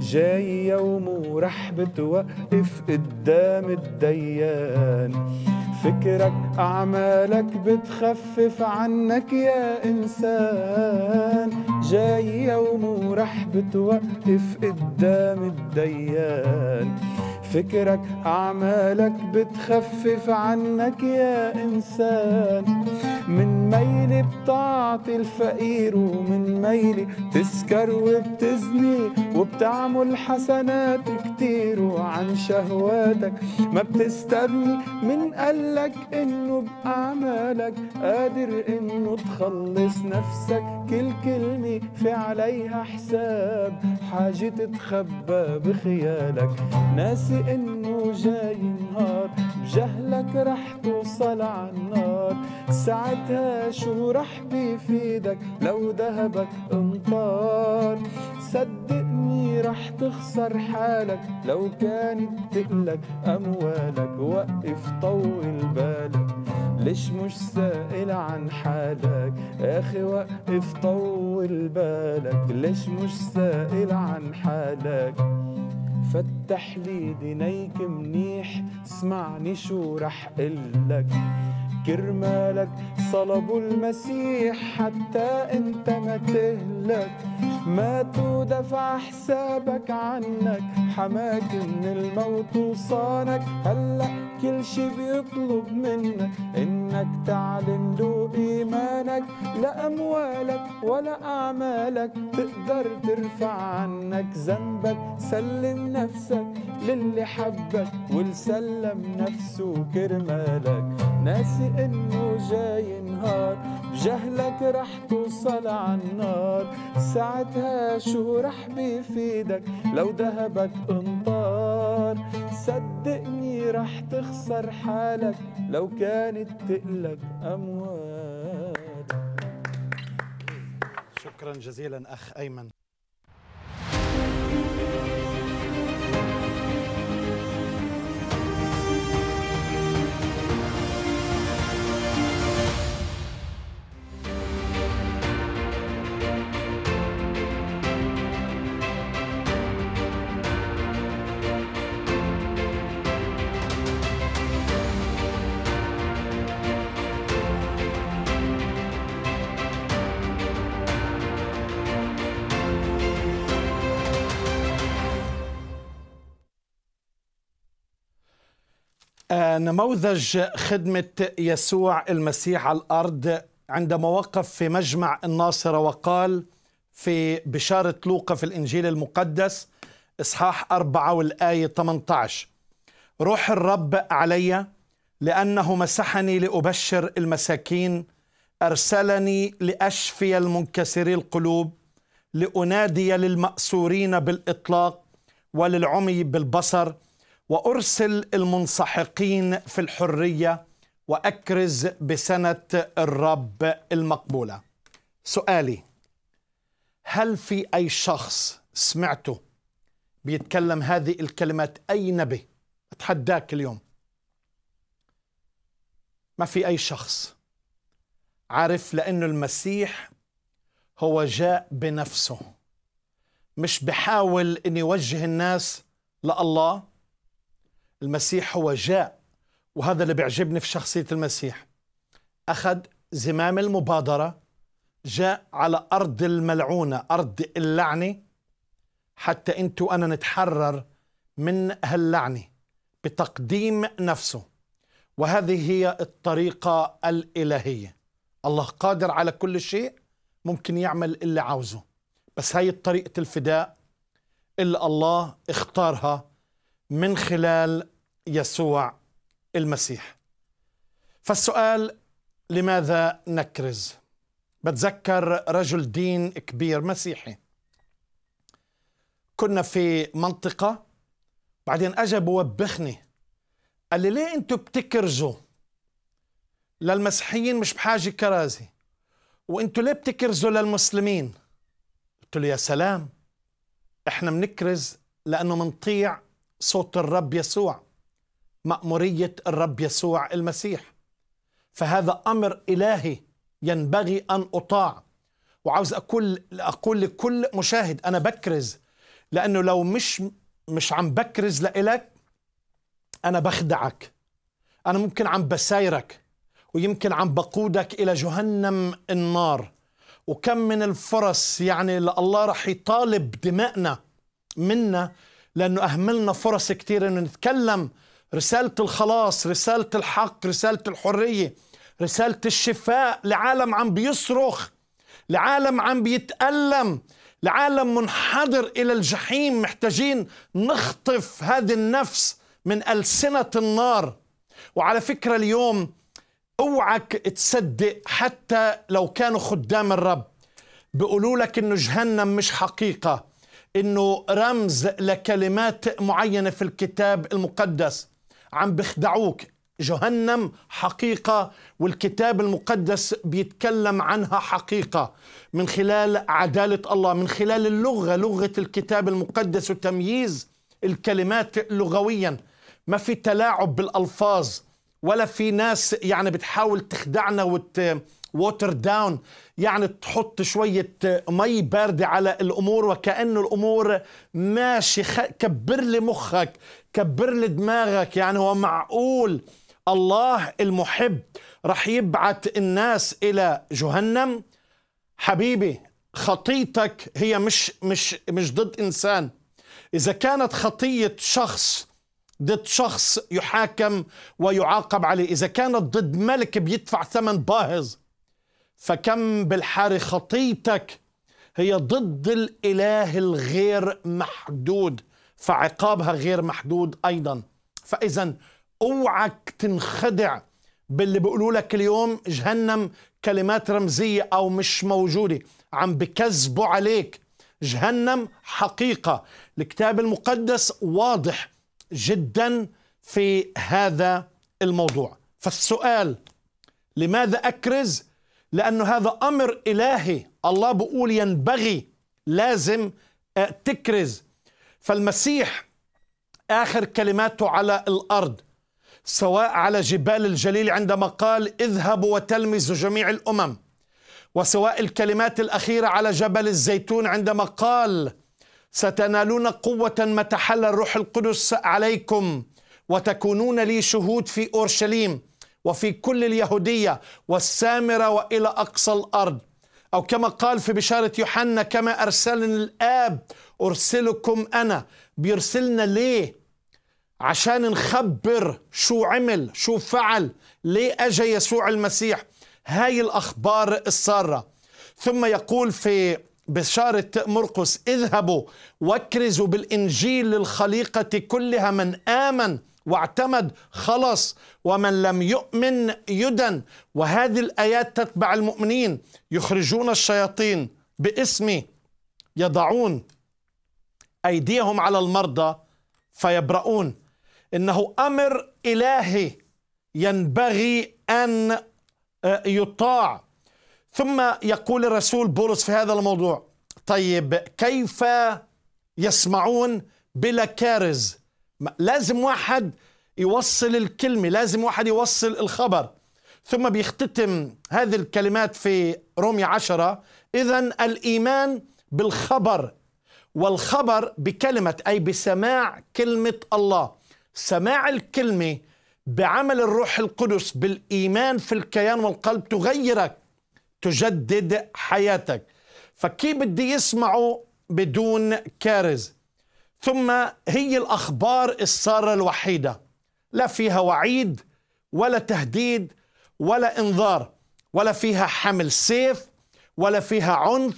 جاي يوم ورح بتوقف قدام الديان فكرك أعمالك بتخفف عنك يا إنسان جاي يوم ورح بتوقف قدام الديان فكرك أعمالك بتخفف عنك يا إنسان من ميلي بتعطي الفقير ومن ميلي تسكر وبتزني وبتعمل حسنات كتير وعن شهواتك ما بتستغني من قالك انه بأعمالك قادر انه تخلص نفسك كل كلمة في عليها حساب حاجة تتخبى بخيالك ناسي انه جاي نهار بجهلك رح توصل عني ساعتها شو رح بيفيدك لو ذهبك امطار صدقني رح تخسر حالك لو كانت تقلك اموالك وقف طول بالك ليش مش سائل عن حالك اخي وقف طول بالك ليش مش سائل عن حالك فتح لي دينيك منيح اسمعني شو رح قلك كرمالك صلبوا المسيح حتى انت ما تهلك ماتوا دفع حسابك عنك حماك من الموت وصانك هلا كل شي بيطلب منك انك تعلن له ايمانك لا اموالك ولا اعمالك تقدر ترفع عنك ذنبك سلم نفسك للي حبك والسلم نفسه كرمالك ناسي انه جاي النهار بجهلك رح توصل عالنار ساعتها شو رح بيفيدك لو ذهبك انطار صدقني رح تخسر حالك لو كانت تقلك اموال شكرا جزيلا اخ ايمن نموذج خدمة يسوع المسيح على الأرض عندما وقف في مجمع الناصرة وقال في بشارة لوقا في الإنجيل المقدس إصحاح أربعة والآية 18 روح الرب علي لأنه مسحني لأبشر المساكين أرسلني لأشفي المنكسري القلوب لأنادي للمأسورين بالإطلاق وللعمي بالبصر وارسل المنسحقين في الحريه واكرز بسنه الرب المقبوله سؤالي هل في اي شخص سمعته بيتكلم هذه الكلمات اي نبي اتحداك اليوم ما في اي شخص عارف لانه المسيح هو جاء بنفسه مش بحاول ان يوجه الناس لأ المسيح هو جاء وهذا اللي بيعجبني في شخصية المسيح أخذ زمام المبادرة جاء على أرض الملعونة أرض اللعنة حتى أنت وأنا نتحرر من هاللعنة بتقديم نفسه وهذه هي الطريقة الإلهية الله قادر على كل شيء ممكن يعمل اللي عاوزه بس هاي طريقة الفداء اللي الله اختارها من خلال يسوع المسيح فالسؤال لماذا نكرز بتذكر رجل دين كبير مسيحي كنا في منطقة بعدين أجا بوبخني قال لي ليه أنتوا بتكرزوا للمسيحيين مش بحاجة كرازي وأنتوا ليه بتكرزوا للمسلمين قلت له يا سلام احنا بنكرز لأنه منطيع صوت الرب يسوع مأمورية الرب يسوع المسيح فهذا أمر إلهي ينبغي أن أطاع وعاوز أقول, أقول لكل مشاهد أنا بكرز لأنه لو مش مش عم بكرز لإلك أنا بخدعك أنا ممكن عم بسايرك ويمكن عم بقودك إلى جهنم النار وكم من الفرص يعني الله رح يطالب دمائنا منا لأنه أهملنا فرص كتير أنه نتكلم رسالة الخلاص رسالة الحق رسالة الحرية رسالة الشفاء لعالم عم بيصرخ لعالم عم بيتألم لعالم منحدر إلى الجحيم محتاجين نخطف هذه النفس من ألسنة النار وعلى فكرة اليوم اوعك تصدق حتى لو كانوا خدام الرب بيقولوا لك انه جهنم مش حقيقه انه رمز لكلمات معينه في الكتاب المقدس عم بخدعوك جهنم حقيقه والكتاب المقدس بيتكلم عنها حقيقه من خلال عداله الله من خلال اللغه لغه الكتاب المقدس وتمييز الكلمات لغويا ما في تلاعب بالالفاظ ولا في ناس يعني بتحاول تخدعنا وت... ووتر داون يعني تحط شوية آه، مي باردة على الأمور وكأنه الأمور ماشي خ... كبر لي مخك كبر لي دماغك يعني هو معقول الله المحب رح يبعت الناس إلى جهنم حبيبي خطيتك هي مش مش مش ضد إنسان إذا كانت خطية شخص ضد شخص يحاكم ويعاقب عليه إذا كانت ضد ملك بيدفع ثمن باهظ فكم بالحار خطيتك هي ضد الاله الغير محدود فعقابها غير محدود ايضا فاذا اوعك تنخدع باللي بيقولوا لك اليوم جهنم كلمات رمزيه او مش موجوده عم بكذبوا عليك جهنم حقيقه الكتاب المقدس واضح جدا في هذا الموضوع فالسؤال لماذا اكرز لأنه هذا أمر إلهي الله بقول ينبغي لازم آه، تكرز فالمسيح آخر كلماته على الأرض سواء على جبال الجليل عندما قال اذهبوا وتلمزوا جميع الأمم وسواء الكلمات الأخيرة على جبل الزيتون عندما قال ستنالون قوة متى حل الروح القدس عليكم وتكونون لي شهود في أورشليم وفي كل اليهودية والسامرة وإلى أقصى الأرض أو كما قال في بشارة يوحنا كما أرسلني الآب أرسلكم أنا بيرسلنا ليه؟ عشان نخبر شو عمل شو فعل ليه أجا يسوع المسيح هاي الأخبار السارة ثم يقول في بشارة مرقس اذهبوا واكرزوا بالإنجيل للخليقة كلها من آمن واعتمد خلص ومن لم يؤمن يدن وهذه الآيات تتبع المؤمنين يخرجون الشياطين باسمي يضعون أيديهم على المرضى فيبرؤون إنه أمر إلهي ينبغي أن آه، يطاع ثم يقول الرسول بولس في هذا الموضوع طيب كيف يسمعون بلا كارز لازم واحد يوصل الكلمة لازم واحد يوصل الخبر ثم بيختتم هذه الكلمات في رومية عشرة إذا الإيمان بالخبر والخبر بكلمة أي بسماع كلمة الله سماع الكلمة بعمل الروح القدس بالإيمان في الكيان والقلب تغيرك تجدد حياتك فكيف بدي يسمعوا بدون كارز ثم هي الأخبار السارة الوحيدة لا فيها وعيد ولا تهديد ولا إنذار ولا فيها حمل سيف ولا فيها عنف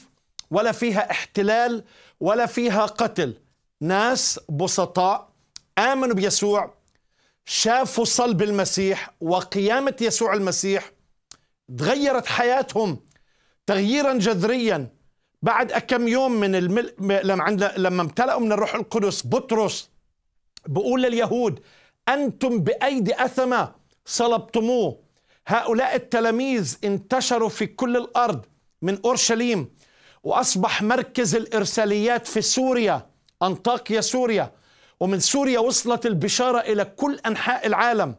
ولا فيها احتلال ولا فيها قتل ناس بسطاء آمنوا بيسوع شافوا صلب المسيح وقيامة يسوع المسيح تغيرت حياتهم تغييرا جذريا بعد كم يوم من المل... لما لما امتلأوا من الروح القدس بطرس بقول لليهود أنتم بأيدي أثمة صلبتموه هؤلاء التلاميذ انتشروا في كل الأرض من أورشليم وأصبح مركز الإرساليات في سوريا أنطاكيا سوريا ومن سوريا وصلت البشارة إلى كل أنحاء العالم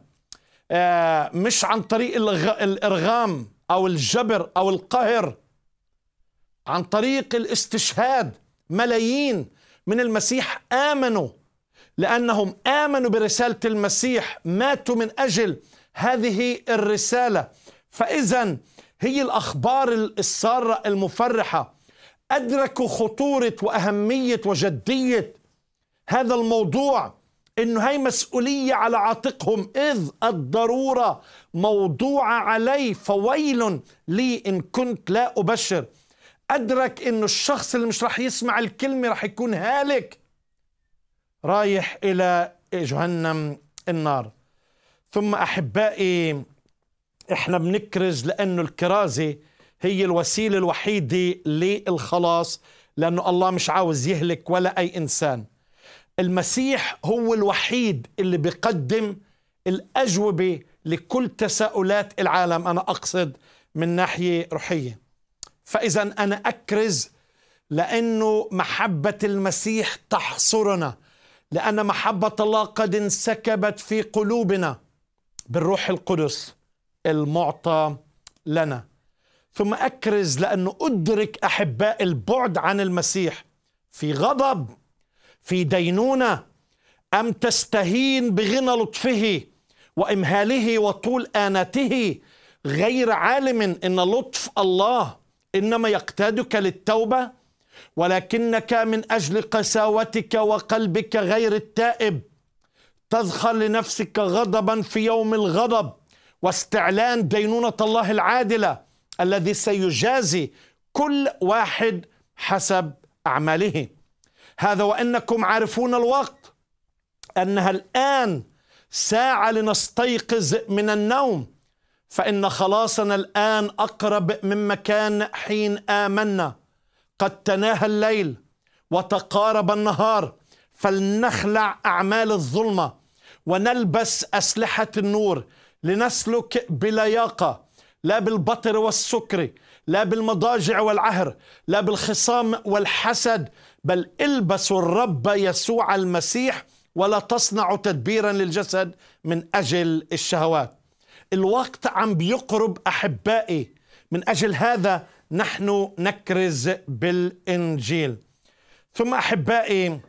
آه، مش عن طريق الإرغام أو الجبر أو القهر عن طريق الاستشهاد ملايين من المسيح امنوا لانهم امنوا برساله المسيح ماتوا من اجل هذه الرساله فاذا هي الاخبار الساره المفرحه ادركوا خطوره واهميه وجديه هذا الموضوع انه هي مسؤوليه على عاتقهم اذ الضروره موضوعه علي فويل لي ان كنت لا ابشر أدرك إنه الشخص اللي مش راح يسمع الكلمة راح يكون هالك رايح إلى جهنم النار ثم أحبائي إحنا بنكرز لأنه الكرازة هي الوسيلة الوحيدة للخلاص لأنه الله مش عاوز يهلك ولا أي إنسان المسيح هو الوحيد اللي بيقدم الأجوبة لكل تساؤلات العالم أنا أقصد من ناحية روحية فإذا أنا أكرز لأنه محبة المسيح تحصرنا لأن محبة الله قد انسكبت في قلوبنا بالروح القدس المعطى لنا ثم أكرز لأنه أدرك أحباء البعد عن المسيح في غضب في دينونة أم تستهين بغنى لطفه وإمهاله وطول آنته غير عالم إن لطف الله انما يقتادك للتوبه ولكنك من اجل قساوتك وقلبك غير التائب تذخر لنفسك غضبا في يوم الغضب واستعلان دينونه الله العادله الذي سيجازي كل واحد حسب اعماله هذا وانكم عارفون الوقت انها الان ساعه لنستيقظ من النوم فإن خلاصنا الآن أقرب مما كان حين آمنا قد تناهى الليل وتقارب النهار فلنخلع أعمال الظلمة ونلبس أسلحة النور لنسلك بلياقة لا بالبطر والسكر لا بالمضاجع والعهر لا بالخصام والحسد بل البسوا الرب يسوع المسيح ولا تصنعوا تدبيرا للجسد من أجل الشهوات الوقت عم بيقرب احبائي من اجل هذا نحن نكرز بالانجيل ثم احبائي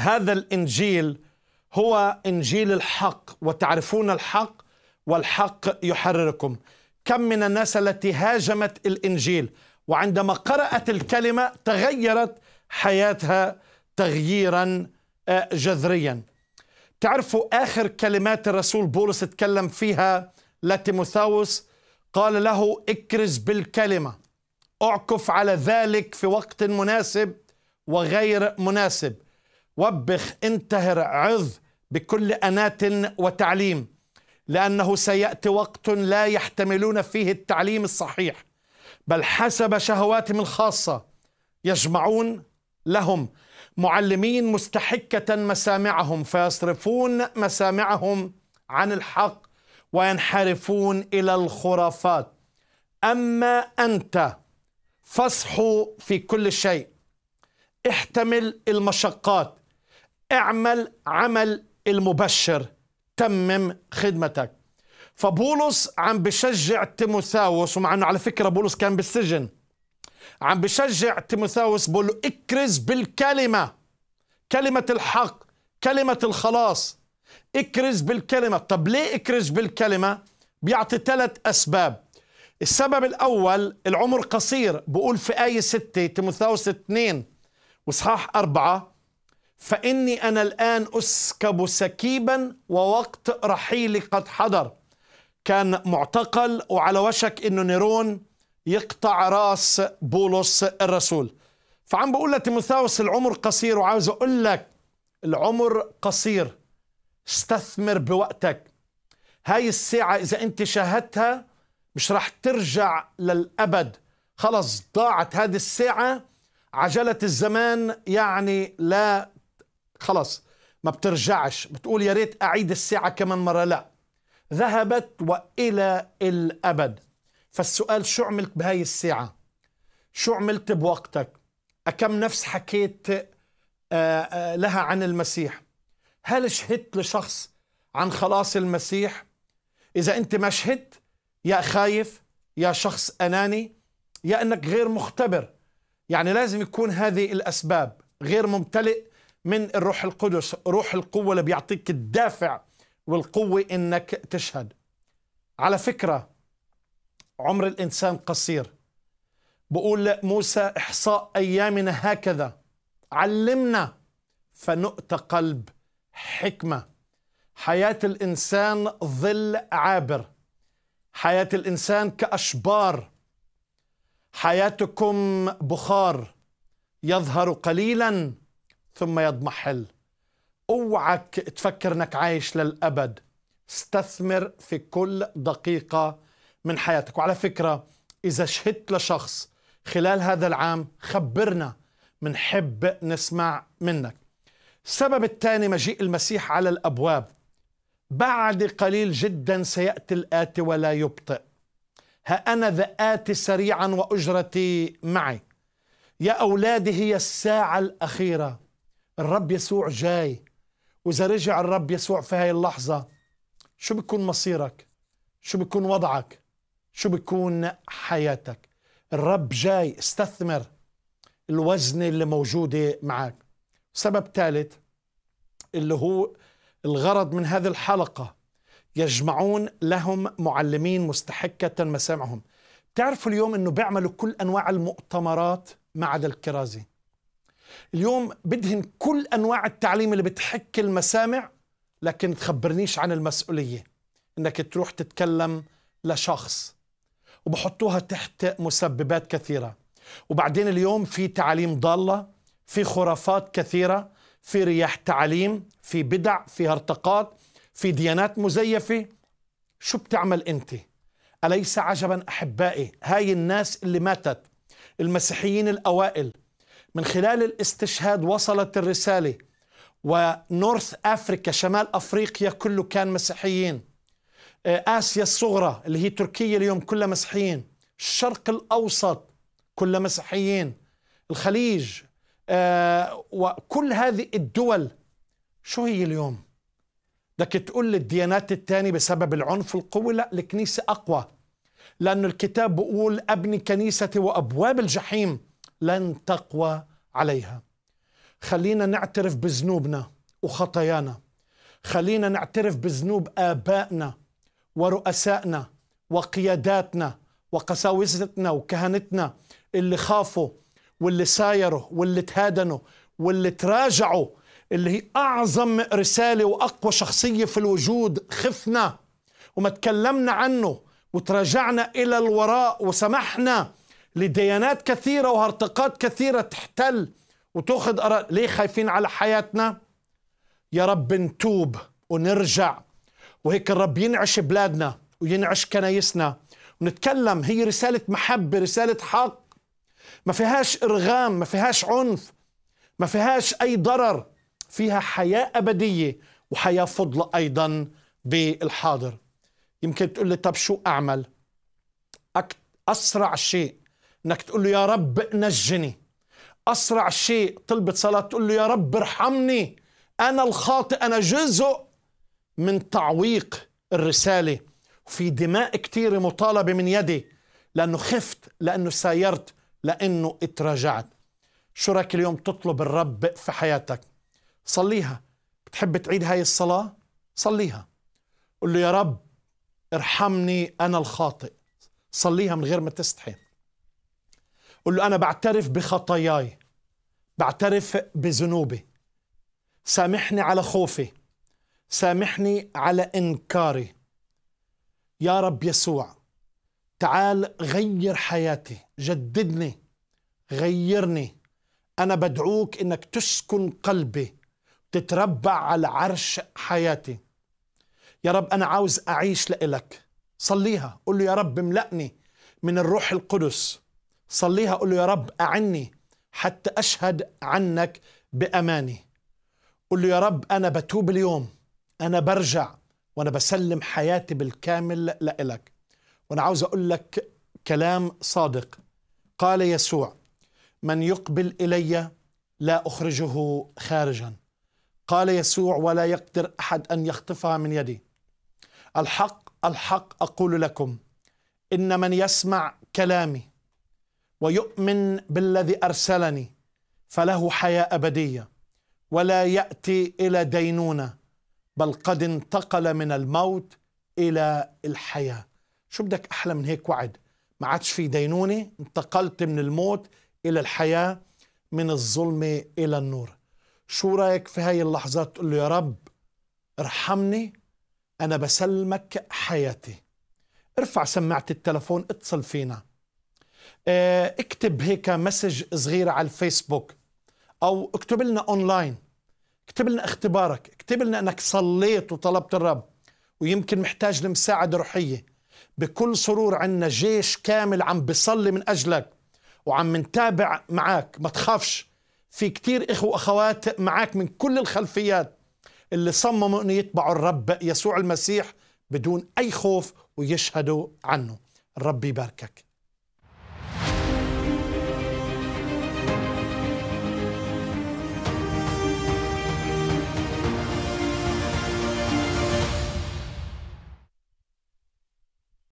هذا الانجيل هو انجيل الحق وتعرفون الحق والحق يحرركم كم من الناس التي هاجمت الانجيل وعندما قرات الكلمه تغيرت حياتها تغييرا آه، جذريا تعرفوا آخر كلمات الرسول بولس اتكلم فيها لتيموثاوس قال له اكرز بالكلمة اعكف على ذلك في وقت مناسب وغير مناسب وبخ انتهر عظ بكل أناة وتعليم لأنه سيأتي وقت لا يحتملون فيه التعليم الصحيح بل حسب شهواتهم الخاصة يجمعون لهم معلمين مستحكة مسامعهم فيصرفون مسامعهم عن الحق وينحرفون إلى الخرافات أما أنت فاصحوا في كل شيء احتمل المشقات اعمل عمل المبشر تمم خدمتك فبولس عم بشجع تيموثاوس ومع انه على فكره بولس كان بالسجن عم بشجع تيموثاوس بقول له اكرز بالكلمة كلمة الحق كلمة الخلاص اكرز بالكلمة طب ليه اكرز بالكلمة بيعطي ثلاث أسباب السبب الأول العمر قصير بقول في آية 6 تيموثاوس اثنين وصحاح أربعة فإني أنا الآن أسكب سكيبا ووقت رحيلي قد حضر كان معتقل وعلى وشك أنه نيرون يقطع راس بولس الرسول فعم بقول لتيموثاوس العمر قصير وعاوز اقول لك العمر قصير استثمر بوقتك هاي الساعة إذا أنت شاهدتها مش رح ترجع للأبد خلص ضاعت هذه الساعة عجلة الزمان يعني لا خلص ما بترجعش بتقول يا ريت أعيد الساعة كمان مرة لا ذهبت وإلى الأبد فالسؤال شو عملت بهاي الساعة شو عملت بوقتك أكم نفس حكيت آه، آه، لها عن المسيح هل شهدت لشخص عن خلاص المسيح إذا أنت ما شهدت يا خايف يا شخص أناني يا أنك غير مختبر يعني لازم يكون هذه الأسباب غير ممتلئ من الروح القدس روح القوة اللي بيعطيك الدافع والقوة أنك تشهد على فكرة عمر الإنسان قصير بقول موسى إحصاء أيامنا هكذا علمنا فنؤت قلب حكمة حياة الإنسان ظل عابر حياة الإنسان كأشبار حياتكم بخار يظهر قليلا ثم يضمحل اوعك تفكر انك عايش للابد استثمر في كل دقيقه من حياتك وعلى فكرة إذا شهدت لشخص خلال هذا العام خبرنا منحب نسمع منك السبب الثاني مجيء المسيح على الأبواب بعد قليل جدا سيأتي الآتي ولا يبطئ ها أنا ذا آتي سريعا وأجرتي معي يا أولادي هي الساعة الأخيرة الرب يسوع جاي وإذا رجع الرب يسوع في هاي اللحظة شو بيكون مصيرك شو بيكون وضعك شو بكون حياتك الرب جاي استثمر الوزنة اللي موجودة معك سبب ثالث اللي هو الغرض من هذه الحلقة يجمعون لهم معلمين مستحكة مسامعهم تعرفوا اليوم أنه بيعملوا كل أنواع المؤتمرات ما عدا الكرازي اليوم بدهن كل أنواع التعليم اللي بتحك المسامع لكن تخبرنيش عن المسؤولية أنك تروح تتكلم لشخص وبحطوها تحت مسببات كثيرة وبعدين اليوم في تعاليم ضالة في خرافات كثيرة في رياح تعاليم في بدع في هرطقات في ديانات مزيفة شو بتعمل أنت؟ أليس عجبا أحبائي هاي الناس اللي ماتت المسيحيين الأوائل من خلال الاستشهاد وصلت الرسالة ونورث أفريكا شمال أفريقيا كله كان مسيحيين آه، آسيا الصغرى اللي هي تركيا اليوم كلها مسيحيين الشرق الأوسط كلها مسيحيين الخليج آه وكل هذه الدول شو هي اليوم بدك تقول للديانات الثانية بسبب العنف والقوة لا الكنيسة أقوى لأن الكتاب بقول أبني كنيستي وأبواب الجحيم لن تقوى عليها خلينا نعترف بذنوبنا وخطايانا خلينا نعترف بذنوب آبائنا ورؤسائنا وقياداتنا وقساوستنا وكهنتنا اللي خافوا واللي سايروا واللي تهادنوا واللي تراجعوا اللي هي أعظم رسالة وأقوى شخصية في الوجود خفنا وما تكلمنا عنه وتراجعنا إلى الوراء وسمحنا لديانات كثيرة وهرطقات كثيرة تحتل وتأخذ أراء ليه خايفين على حياتنا؟ يا رب نتوب ونرجع وهيك الرب ينعش بلادنا وينعش كنايسنا ونتكلم هي رسالة محبة رسالة حق ما فيهاش إرغام ما فيهاش عنف ما فيهاش أي ضرر فيها حياة أبدية وحياة فضلة أيضا بالحاضر يمكن تقول لي طب شو أعمل أسرع شيء أنك تقول له يا رب نجني أسرع شيء طلبة صلاة تقول له يا رب ارحمني أنا الخاطئ أنا جزء من تعويق الرسالة وفي دماء كتير مطالبة من يدي لأنه خفت لأنه سايرت لأنه اتراجعت شو رايك اليوم تطلب الرب في حياتك صليها بتحب تعيد هاي الصلاة صليها قل له يا رب ارحمني أنا الخاطئ صليها من غير ما تستحي قل له أنا بعترف بخطاياي بعترف بذنوبي سامحني على خوفي سامحني على انكاري يا رب يسوع تعال غير حياتي جددني غيرني انا بدعوك انك تسكن قلبي تتربع على عرش حياتي يا رب انا عاوز اعيش لإلك صليها قل له يا رب املأني من الروح القدس صليها قل له يا رب أعني حتى أشهد عنك بأماني قل له يا رب أنا بتوب اليوم أنا برجع وأنا بسلم حياتي بالكامل لإلك وأنا عاوز أقول لك كلام صادق قال يسوع من يقبل إلي لا أخرجه خارجا قال يسوع ولا يقدر أحد أن يخطفها من يدي الحق الحق أقول لكم إن من يسمع كلامي ويؤمن بالذي أرسلني فله حياة أبدية ولا يأتي إلى دينونه بل قد انتقل من الموت إلى الحياة شو بدك أحلى من هيك وعد ما عادش في دينونة انتقلت من الموت إلى الحياة من الظلمة إلى النور شو رأيك في هاي اللحظات تقول له يا رب ارحمني أنا بسلمك حياتي ارفع سماعة التلفون اتصل فينا آه، اكتب هيك مسج صغيرة على الفيسبوك أو اكتب لنا أونلاين اكتب لنا اختبارك اكتب لنا أنك صليت وطلبت الرب ويمكن محتاج لمساعدة روحية بكل سرور عنا جيش كامل عم بصلي من أجلك وعم نتابع معك ما تخافش في كتير إخوة وأخوات معك من كل الخلفيات اللي صمموا أن يتبعوا الرب يسوع المسيح بدون أي خوف ويشهدوا عنه الرب يباركك